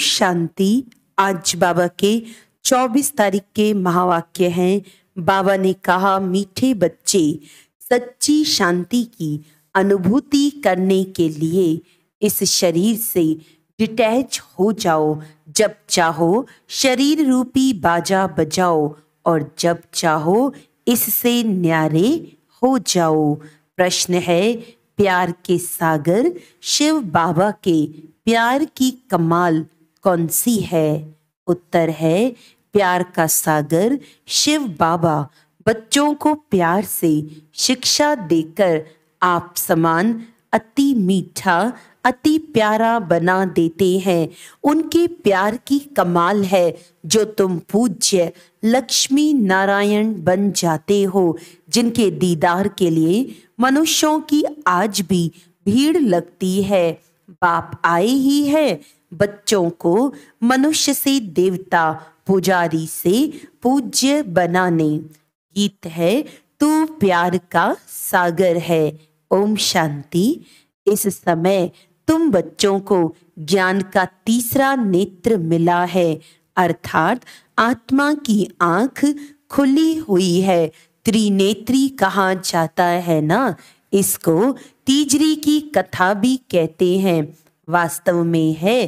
शांति आज बाबा के 24 तारीख के महावाक्य हैं बाबा ने कहा मीठे बच्चे सच्ची शांति की अनुभूति करने के लिए इस शरीर से डिटैच हो जाओ जब चाहो शरीर रूपी बाजा बजाओ और जब चाहो इससे न्यारे हो जाओ प्रश्न है प्यार के सागर शिव बाबा के प्यार की कमाल कौन सी है उत्तर है प्यार का सागर शिव बाबा बच्चों को प्यार से शिक्षा देकर आप समान अति मीठा अति प्यारा बना देते हैं उनके प्यार की कमाल है जो तुम पूज्य लक्ष्मी नारायण बन जाते हो जिनके दीदार के लिए मनुष्यों की आज भी भीड़ लगती है बाप आए ही है बच्चों को मनुष्य से देवता पुजारी से पूज्य बनाने गीत है तू प्यार का सागर है ओम शांति इस समय तुम बच्चों को ज्ञान का तीसरा नेत्र मिला है अर्थात आत्मा की आंख खुली हुई है त्रिनेत्री कहा जाता है ना इसको तीजरी की कथा भी कहते हैं वास्तव में है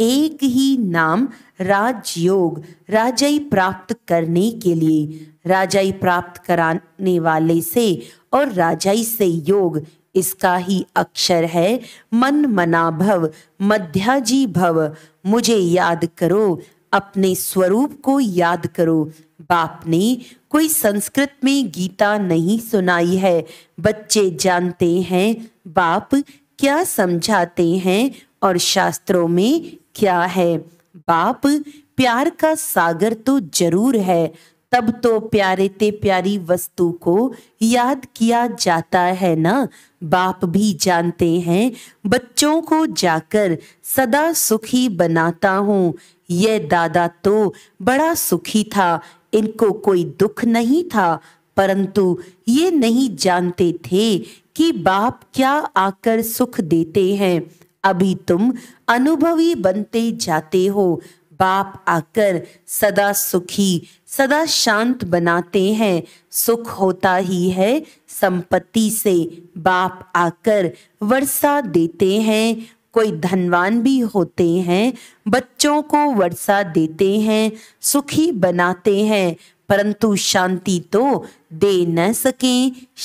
एक ही नाम राजयोग राजाई प्राप्त करने के लिए राजाई प्राप्त कराने वाले से और राजाई से योग इसका ही अक्षर है मन मना भव मध्याजी भव मुझे याद करो अपने स्वरूप को याद करो बाप ने कोई संस्कृत में गीता नहीं सुनाई है बच्चे जानते हैं बाप क्या समझाते हैं और शास्त्रों में क्या है बाप प्यार का सागर तो जरूर है तब तो प्यारे ते प्यारी वस्तु को याद किया जाता है ना बाप भी जानते हैं बच्चों को जाकर सदा सुखी बनाता हूँ यह दादा तो बड़ा सुखी था इनको कोई दुख नहीं था परंतु ये नहीं जानते थे कि बाप क्या आकर सुख देते हैं अभी तुम अनुभवी बनते जाते हो बाप आकर सदा सुखी सदा शांत बनाते हैं सुख होता ही है संपत्ति से बाप आकर वर्षा देते हैं कोई धनवान भी होते हैं बच्चों को वर्षा देते हैं सुखी बनाते हैं परंतु शांति तो दे न सके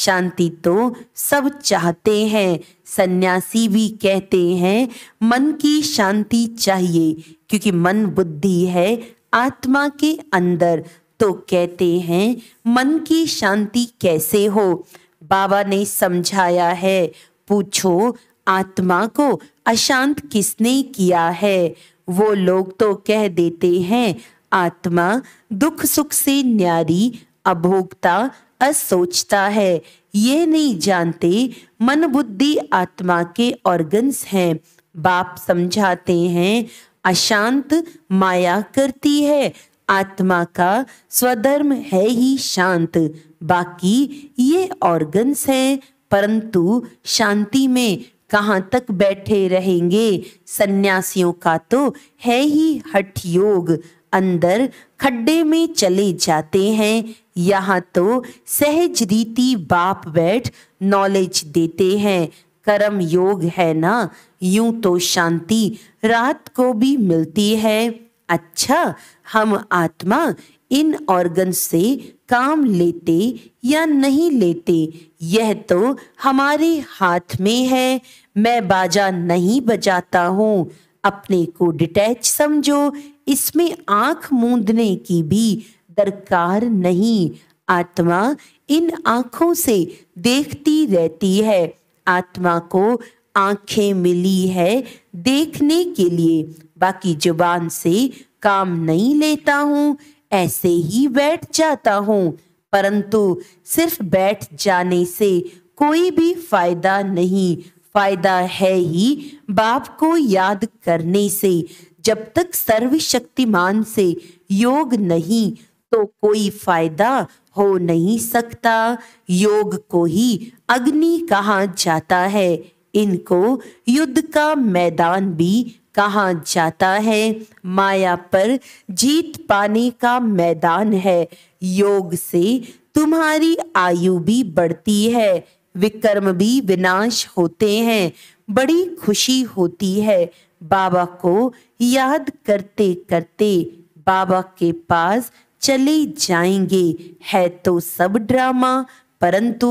शांति तो सब चाहते हैं सन्यासी भी कहते हैं मन की शांति चाहिए क्योंकि मन बुद्धि है आत्मा के अंदर तो कहते हैं मन की शांति कैसे हो बाबा ने समझाया है पूछो आत्मा को अशांत किसने किया है वो लोग तो कह देते हैं आत्मा दुख सुख से न्यारी अभोगता असोचता है ये नहीं जानते मन बुद्धि आत्मा के ऑर्गन्स हैं बाप समझाते हैं अशांत माया करती है आत्मा का स्वधर्म है ही शांत बाकी ये ऑर्गन्स हैं परंतु शांति में कहाँ तक बैठे रहेंगे सन्यासियों का तो है ही हठ योग अंदर खड्डे में चले जाते हैं यहाँ तो सहज रीति बाप बैठ नॉलेज देते हैं कर्म योग है ना यूं तो शांति रात को भी मिलती है अच्छा हम आत्मा इन ऑर्गन से काम लेते या नहीं लेते यह तो हमारे हाथ में है मैं बाजा नहीं बजाता हूँ अपने को डिटैच समझो इसमें आंख मूंदने की भी दरकार नहीं आत्मा इन आंखों से देखती रहती है आत्मा को आंखें मिली है देखने के लिए बाकी जुबान से काम नहीं लेता हूँ ऐसे ही बैठ जाता हूँ परंतु सिर्फ बैठ जाने से कोई भी फायदा नहीं फायदा है ही बाप को याद करने से जब तक सर्वशक्तिमान से योग नहीं तो कोई फायदा हो नहीं सकता योग को ही अग्नि कहा जाता है इनको युद्ध का मैदान भी कहा जाता है माया पर जीत पाने का मैदान है योग से तुम्हारी आयु भी बढ़ती है विकर्म भी विनाश होते हैं बड़ी खुशी होती है बाबा को याद करते करते बाबा के पास चले जाएंगे है तो सब ड्रामा परंतु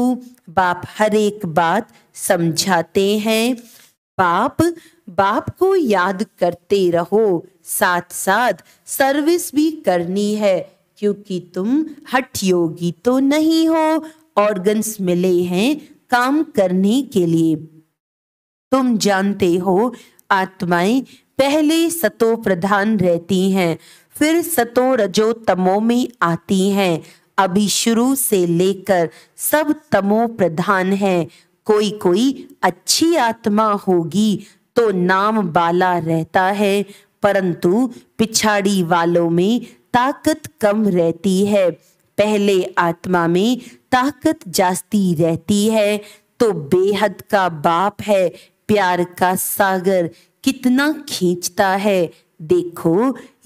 बाप हर एक बात समझाते हैं बाप बाप को याद करते रहो साथ साथ सर्विस भी करनी है क्योंकि तुम हठ योगी तो नहीं हो ऑर्गन्स मिले हैं काम करने के लिए तुम जानते हो आत्माएं पहले सतो प्रधान रहती हैं फिर सतो रजो तमो में आती हैं अभी शुरू से लेकर सब तमो प्रधान है कोई कोई अच्छी आत्मा होगी तो नाम बाला रहता है परंतु पिछाड़ी वालों में ताकत कम रहती है पहले आत्मा में ताकत जास्ती रहती है तो बेहद का बाप है प्यार का सागर कितना खींचता है देखो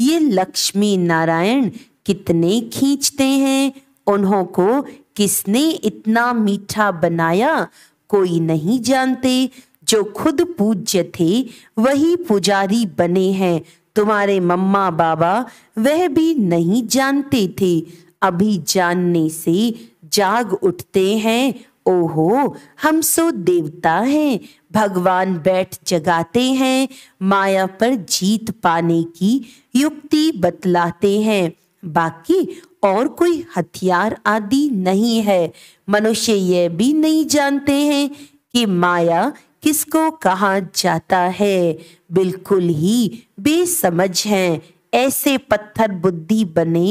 ये लक्ष्मी नारायण कितने खींचते हैं उन्हों को किसने इतना मीठा बनाया कोई नहीं जानते जो खुद पूज्य थे वही पुजारी बने हैं तुम्हारे मम्मा बाबा वह भी नहीं जानते थे अभी जानने से जाग उठते हैं ओहो हम सो देवता हैं भगवान बैठ जगाते हैं माया पर जीत पाने की युक्ति बतलाते हैं बाकी और कोई हथियार आदि नहीं है मनुष्य यह भी नहीं जानते हैं कि माया किसको कहा जाता है बिल्कुल ही बेसमझ हैं ऐसे पत्थर बुद्धि बने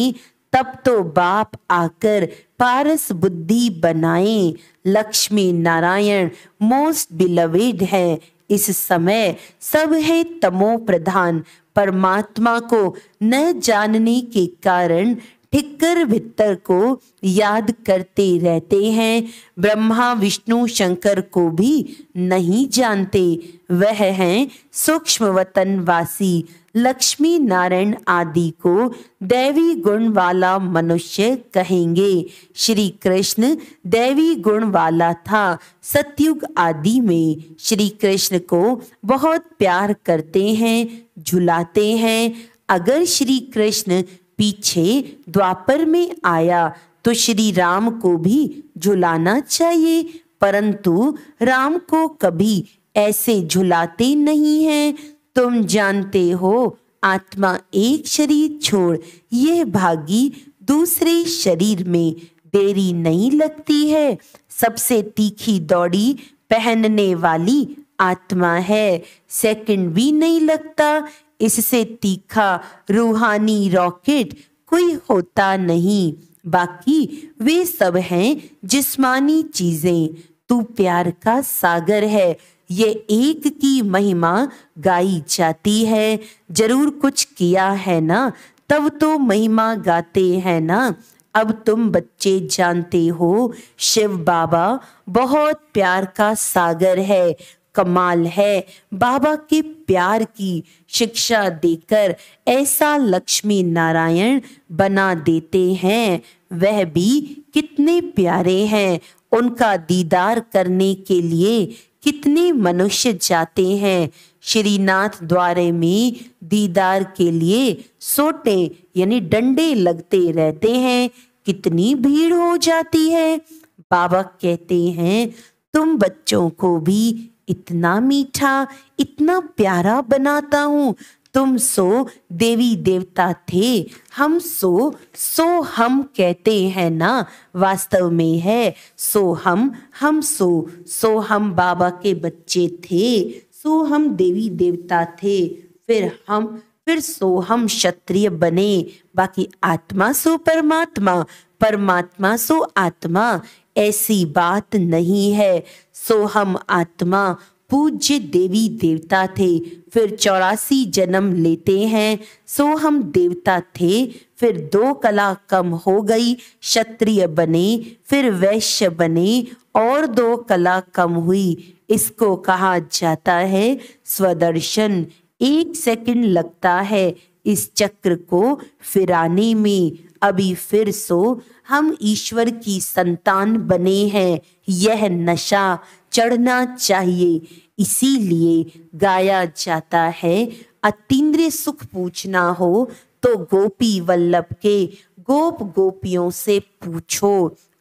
तब तो बाप आकर पारस बुद्धि बनाए लक्ष्मी नारायण मोस्ट बिलवेड है इस समय सब है तमो प्रधान परमात्मा को न जानने के कारण ठिक्कर भित्तर को याद करते रहते हैं ब्रह्मा विष्णु शंकर को भी नहीं जानते वह हैं सूक्ष्म वतन वासी लक्ष्मी नारायण आदि को दैवी गुण वाला मनुष्य कहेंगे श्री कृष्ण दैवी गुण वाला था सतयुग आदि में श्री कृष्ण को बहुत प्यार करते हैं झुलाते हैं अगर श्री कृष्ण पीछे द्वापर में आया तो श्री राम को भी झुलाना चाहिए परंतु राम को कभी ऐसे झुलाते नहीं हैं तुम जानते हो आत्मा एक शरीर छोड़ यह भागी दूसरे शरीर में देरी नहीं लगती है सबसे तीखी दौड़ी पहनने वाली आत्मा है सेकंड भी नहीं लगता इससे तीखा रूहानी रॉकेट कोई होता नहीं बाकी वे सब हैं जिस्मानी चीजें तू प्यार का सागर है ये एक की महिमा गाई जाती है जरूर कुछ किया है ना तब तो महिमा गाते हैं ना अब तुम बच्चे जानते हो शिव बाबा बहुत प्यार का सागर है कमाल है बाबा के प्यार की शिक्षा देकर ऐसा लक्ष्मी नारायण बना देते हैं वह भी कितने प्यारे हैं उनका दीदार करने के लिए कितने मनुष्य जाते हैं श्रीनाथ द्वारे में दीदार के लिए सोटे यानी डंडे लगते रहते हैं कितनी भीड़ हो जाती है बाबा कहते हैं तुम बच्चों को भी इतना मीठा इतना प्यारा बनाता हूँ तुम सो देवी देवता थे हम सो सो हम कहते हैं ना वास्तव में है सो हम हम सो सो हम बाबा के बच्चे थे सो हम देवी देवता थे फिर हम फिर सो हम क्षत्रिय बने बाकी आत्मा सो परमात्मा परमात्मा सो आत्मा ऐसी बात नहीं है सो हम आत्मा पूज्य देवी देवता थे फिर चौरासी जन्म लेते हैं सो हम देवता थे फिर दो कला कम हो गई क्षत्रिय बने फिर वैश्य बने और दो कला कम हुई इसको कहा जाता है स्वदर्शन एक सेकंड लगता है इस चक्र को फिराने में अभी फिर सो हम ईश्वर की संतान बने हैं यह नशा चढ़ना चाहिए इसीलिए गाया जाता है अतिन्द्र सुख पूछना हो तो गोपी वल्लभ के गोप गोपियों से पूछो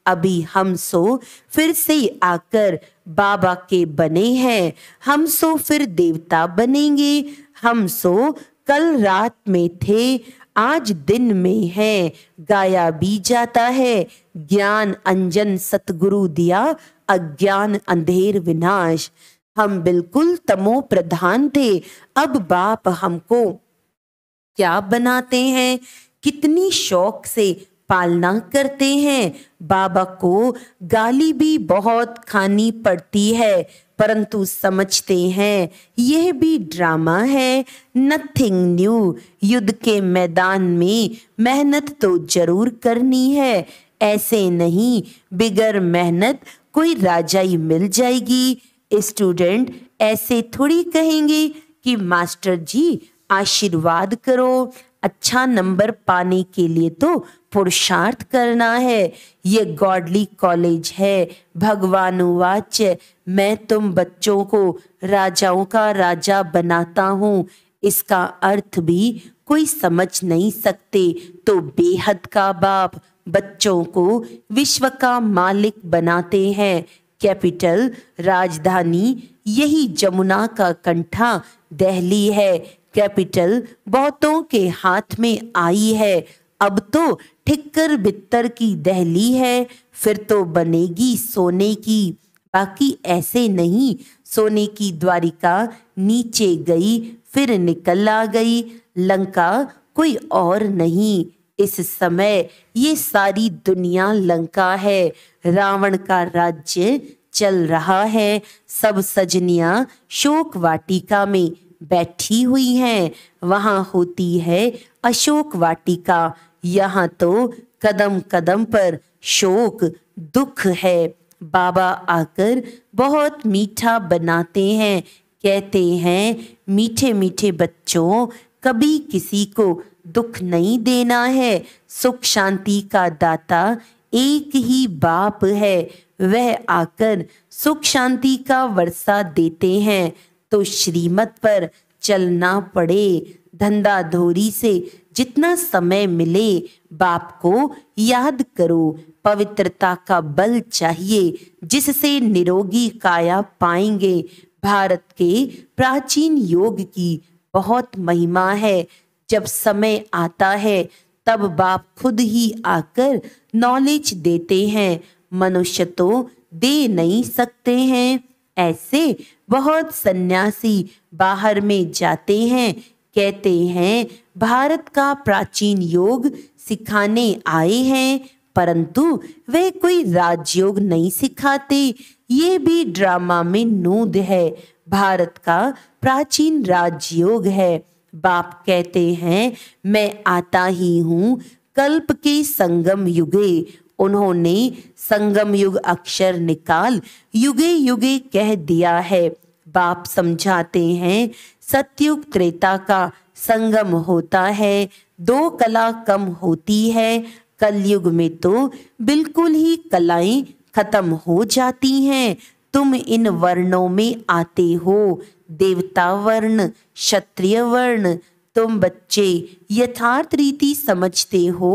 अभी हम सो फिर से आकर बाबा के बने हैं हम सो फिर देवता बनेंगे हम सो कल रात में थे आज दिन में है गाया भी जाता है ज्ञान अंजन सतगुरु दिया अज्ञान अंधेर विनाश हम बिल्कुल तमो प्रधान थे अब बाप हमको क्या बनाते हैं कितनी शौक से पालना करते हैं बाबा को गाली भी बहुत खानी पड़ती है परंतु समझते हैं यह भी ड्रामा है नथिंग न्यू युद्ध के मैदान में मेहनत तो जरूर करनी है ऐसे नहीं बिगर मेहनत कोई राजाई मिल जाएगी स्टूडेंट ऐसे थोड़ी कहेंगे कि मास्टर जी आशीर्वाद करो अच्छा नंबर पाने के लिए तो पुरुषार्थ करना है ये गॉडली कॉलेज है भगवानुवाच मैं तुम बच्चों को राजाओं का राजा बनाता हूँ इसका अर्थ भी कोई समझ नहीं सकते तो बेहद का बाप बच्चों को विश्व का मालिक बनाते हैं कैपिटल राजधानी यही जमुना का कंठा दहली है कैपिटल बहुतों के हाथ में आई है अब तो ठिक्कर बित्तर की दहली है फिर तो बनेगी सोने की बाकी ऐसे नहीं सोने की द्वारिका नीचे गई फिर निकल आ गई लंका कोई और नहीं इस समय ये सारी दुनिया लंका है रावण का राज्य चल रहा है सब सजनिया शोक वाटिका में बैठी हुई हैं वहाँ होती है अशोक वाटिका यहाँ तो कदम कदम पर शोक दुख है बाबा आकर बहुत मीठा बनाते हैं कहते हैं मीठे मीठे बच्चों कभी किसी को दुख नहीं देना है सुख शांति का दाता एक ही बाप है वह आकर सुख शांति का वर्षा देते हैं तो श्रीमत पर चलना पड़े धंधा धोरी से जितना समय मिले बाप को याद करो पवित्रता का बल चाहिए जिससे निरोगी काया पाएंगे भारत के प्राचीन योग की बहुत महिमा है जब समय आता है तब बाप खुद ही आकर नॉलेज देते हैं मनुष्य तो दे नहीं सकते हैं ऐसे बहुत सन्यासी बाहर में जाते हैं कहते हैं भारत का प्राचीन योग सिखाने आए हैं परंतु वे कोई राजयोग नहीं सिखाते ये भी ड्रामा में नूद है भारत का प्राचीन राजयोग है बाप कहते हैं मैं आता ही हूँ कल्प के संगम युगे उन्होंने संगम युग अक्षर निकाल युगे युगे कह दिया है बाप समझाते हैं सत्युग त्रेता का संगम होता है दो कला कम होती है कलयुग में तो बिल्कुल ही कलाएं खत्म हो जाती हैं तुम इन वर्णों में आते हो देवता वर्ण क्षत्रिय वर्ण तुम बच्चे यथार्थ रीति समझते हो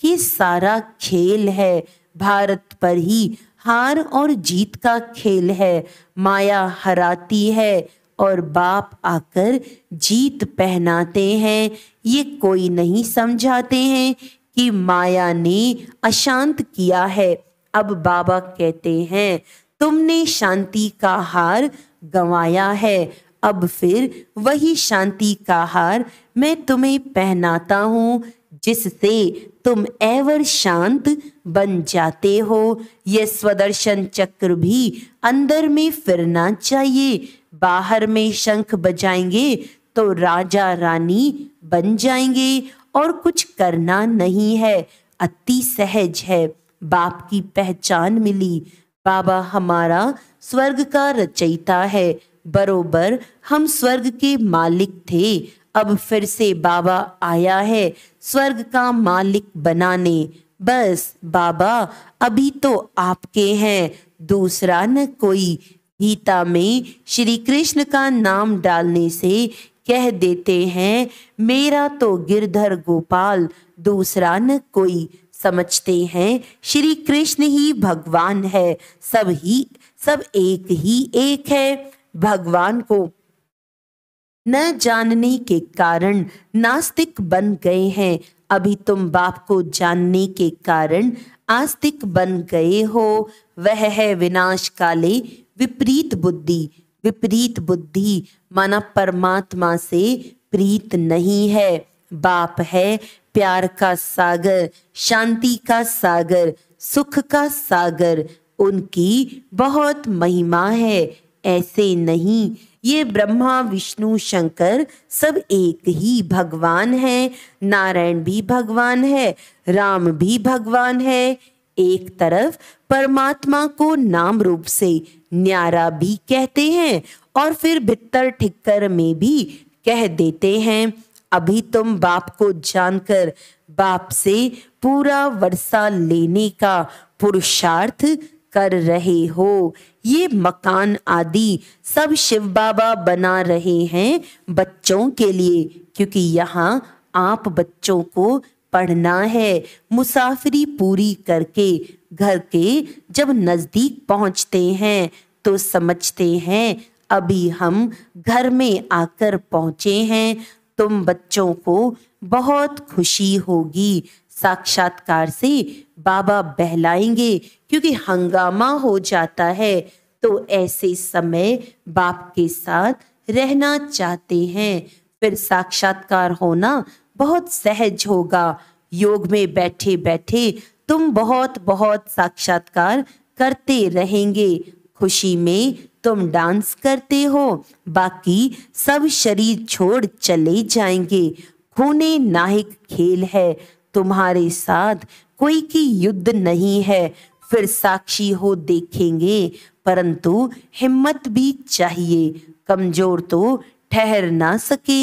कि सारा खेल है भारत पर ही हार और जीत का खेल है माया हराती है और बाप आकर जीत पहनाते हैं ये कोई नहीं समझाते हैं कि माया ने अशांत किया है अब बाबा कहते हैं तुमने शांति का हार गंवाया है अब फिर वही शांति का हार मैं तुम्हें पहनाता हूँ जिससे तुम एवर शांत बन जाते हो ये स्वदर्शन चक्र भी अंदर में फिरना चाहिए बाहर में शंख बजाएंगे तो राजा रानी बन जाएंगे और कुछ करना नहीं है अति सहज है बाप की पहचान मिली बाबा हमारा स्वर्ग का रचयिता है बरोबर हम स्वर्ग के मालिक थे अब फिर से बाबा आया है स्वर्ग का मालिक बनाने बस बाबा अभी तो आपके हैं दूसरा न कोई गीता में श्री कृष्ण का नाम डालने से कह देते हैं मेरा तो गिरधर गोपाल दूसरा न कोई समझते हैं श्री कृष्ण ही भगवान है सब ही सब एक ही एक है भगवान को न जानने के कारण नास्तिक बन गए हैं अभी तुम बाप को जानने के कारण आस्तिक बन गए हो वह है विनाश काले विपरीत बुद्धि विपरीत बुद्धि माना परमात्मा से प्रीत नहीं है बाप है प्यार का सागर शांति का सागर सुख का सागर उनकी बहुत महिमा है ऐसे नहीं ये ब्रह्मा विष्णु शंकर सब एक ही भगवान है नारायण भी भगवान है राम भी भगवान है एक तरफ परमात्मा को नाम रूप से न्यारा भी कहते हैं और फिर भितर ठिक्कर में भी कह देते हैं अभी तुम बाप को जानकर बाप से पूरा वर्षा लेने का पुरुषार्थ कर रहे हो ये मकान आदि सब शिव बाबा बना रहे हैं बच्चों के लिए क्योंकि यहाँ आप बच्चों को पढ़ना है मुसाफिरी पूरी करके घर के जब नज़दीक पहुँचते हैं तो समझते हैं अभी हम घर में आकर पहुँचे हैं तुम बच्चों को बहुत खुशी होगी साक्षात्कार से बाबा बहलाएंगे क्योंकि हंगामा हो जाता है तो ऐसे समय बाप के साथ रहना चाहते हैं फिर साक्षात्कार होना बहुत सहज होगा योग में बैठे बैठे तुम बहुत बहुत साक्षात्कार करते रहेंगे खुशी में तुम डांस करते हो बाकी सब शरीर छोड़ चले जाएंगे खूने नाहिक खेल है तुम्हारे साथ कोई की युद्ध नहीं है फिर साक्षी हो देखेंगे परंतु हिम्मत भी चाहिए कमजोर तो ठहर ना सके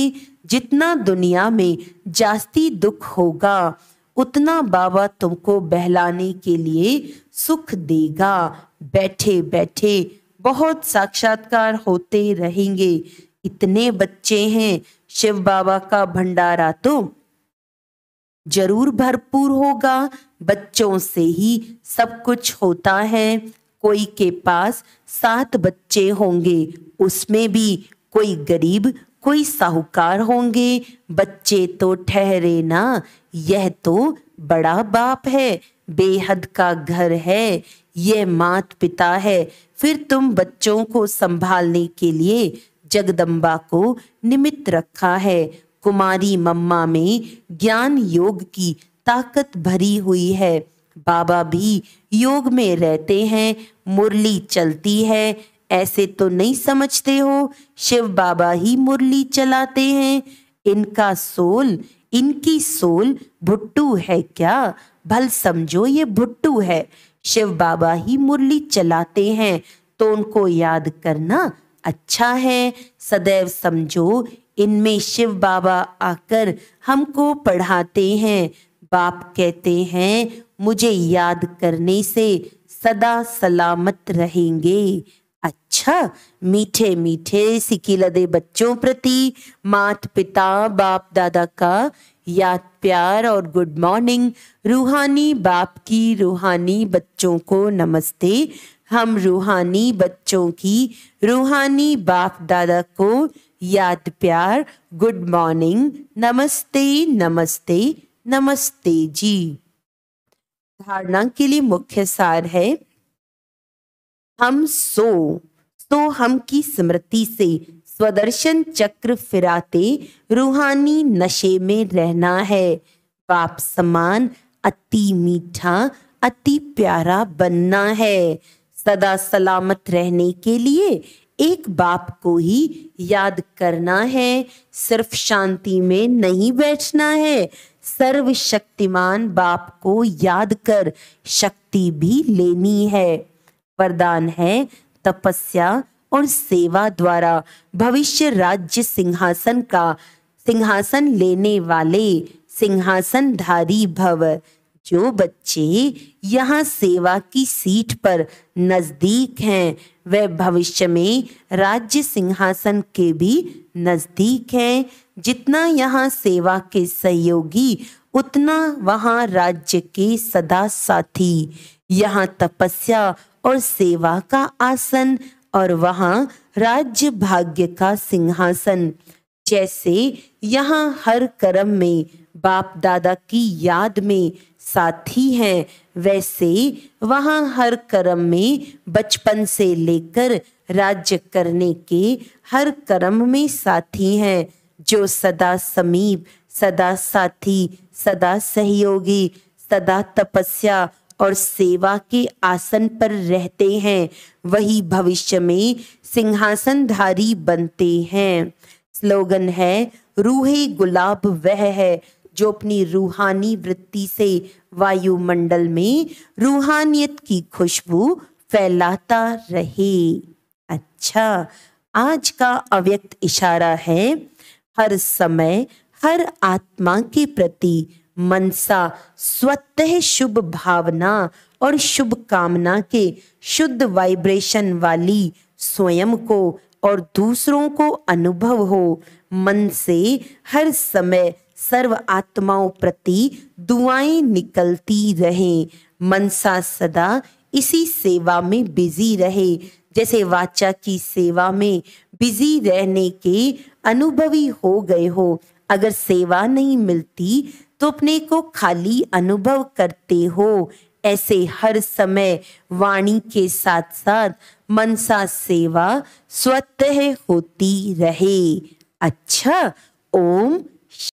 जितना दुनिया में जास्ती दुख होगा उतना बाबा तुमको बहलाने के लिए सुख देगा बैठे बैठे बहुत साक्षात्कार होते रहेंगे इतने बच्चे हैं शिव बाबा का भंडारा तो जरूर भरपूर होगा बच्चों से ही सब कुछ होता है कोई के पास सात बच्चे होंगे उसमें भी कोई गरीब कोई साहूकार होंगे बच्चे तो ठहरे ना यह तो बड़ा बाप है बेहद का घर है ये मात पिता है फिर तुम बच्चों को संभालने के लिए जगदम्बा को निमित्त रखा है कुमारी मम्मा में ज्ञान योग की ताकत भरी हुई है बाबा भी योग में रहते हैं मुरली चलती है ऐसे तो नहीं समझते हो शिव बाबा ही मुरली चलाते हैं इनका सोल इनकी सोल भुट्टू है क्या भल समझो ये भुट्टू है शिव बाबा ही मुरली चलाते हैं तो उनको याद करना अच्छा है सदैव समझो इनमें शिव बाबा आकर हमको पढ़ाते हैं बाप कहते हैं मुझे याद करने से सदा सलामत रहेंगे अच्छा मीठे मीठे सिकीलदे बच्चों प्रति मात पिता बाप दादा का याद प्यार और गुड मॉर्निंग रूहानी बाप की रूहानी बच्चों को नमस्ते हम रूहानी बच्चों की रूहानी बाप दादा को याद प्यार गुड मॉर्निंग नमस्ते नमस्ते नमस्ते जी धारणा के लिए मुख्य सार है हम सो तो हम की स्मृति से स्वदर्शन चक्र फिराते रूहानी नशे में रहना है पाप समान अति मीठा अति प्यारा बनना है सदा सलामत रहने के लिए एक बाप को ही याद करना है सिर्फ शांति में नहीं बैठना है सर्वशक्तिमान बाप को याद कर शक्ति भी लेनी है वरदान है तपस्या और सेवा द्वारा भविष्य राज्य सिंहासन का सिंहासन लेने वाले सिंहासनधारी भव जो बच्चे यहाँ सेवा की सीट पर नज़दीक हैं वह भविष्य में राज्य सिंहासन के भी नज़दीक हैं जितना यहाँ सेवा के सहयोगी उतना वहाँ राज्य के सदा साथी यहाँ तपस्या और सेवा का आसन और वहाँ राज्य भाग्य का सिंहासन जैसे यहाँ हर कर्म में बाप दादा की याद में साथी हैं वैसे वहाँ हर कर्म में बचपन से लेकर राज्य करने के हर कर्म में साथी हैं जो सदा समीप सदा साथी सदा सहयोगी सदा तपस्या और सेवा के आसन पर रहते हैं वही भविष्य में सिंहासनधारी बनते हैं स्लोगन है रूहे गुलाब वह है जो अपनी रूहानी वृत्ति से वायुमंडल में रूहानियत की खुशबू फैलाता रहे अच्छा आज का अव्यक्त इशारा है हर समय हर आत्मा के प्रति मनसा स्वतः शुभ भावना और शुभ कामना के शुद्ध वाइब्रेशन वाली स्वयं को और दूसरों को अनुभव हो मन से हर समय सर्व आत्माओं प्रति दुआएं निकलती रहे मनसा सदा इसी सेवा में बिजी रहे जैसे वाचा की सेवा में बिजी रहने के अनुभवी हो गए हो अगर सेवा नहीं मिलती अपने को खाली अनुभव करते हो ऐसे हर समय वाणी के साथ साथ मनसा सेवा स्वतः होती रहे अच्छा ओम